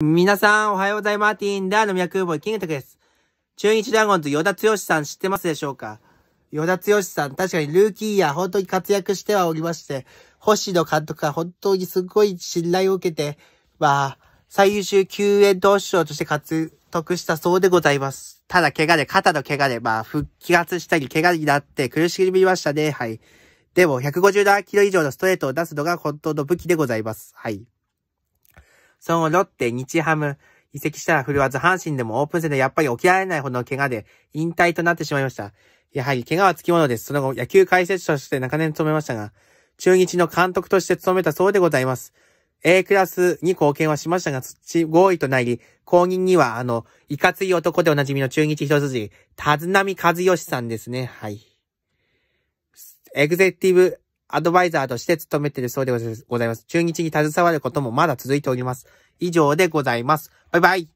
皆さん、おはようございます。ティンダーの脈ボーイ、キングタクです。中日ドラゴンズ、与田剛さん知ってますでしょうか与田剛さん、確かにルーキーや本当に活躍してはおりまして、星野監督が本当にすごい信頼を受けて、まあ、最優秀救援投手賞として獲得したそうでございます。ただ、怪我で、肩の怪我で、まあ、復活したり、怪我になって苦しみましたね。はい。でも、157キロ以上のストレートを出すのが本当の武器でございます。はい。そのロッテ、日ハム、移籍したら振るわず、阪神でもオープン戦でやっぱり起きられないほどの怪我で引退となってしまいました。やはり怪我はつきものです。その後、野球解説者として長年務めましたが、中日の監督として務めたそうでございます。A クラスに貢献はしましたが、土合意となり、後任には、あの、いかつい男でおなじみの中日一筋、田津波和義さんですね。はい。エグゼティブアドバイザーとして勤めているそうでございます。中日に携わることもまだ続いております。以上でございます。バイバイ。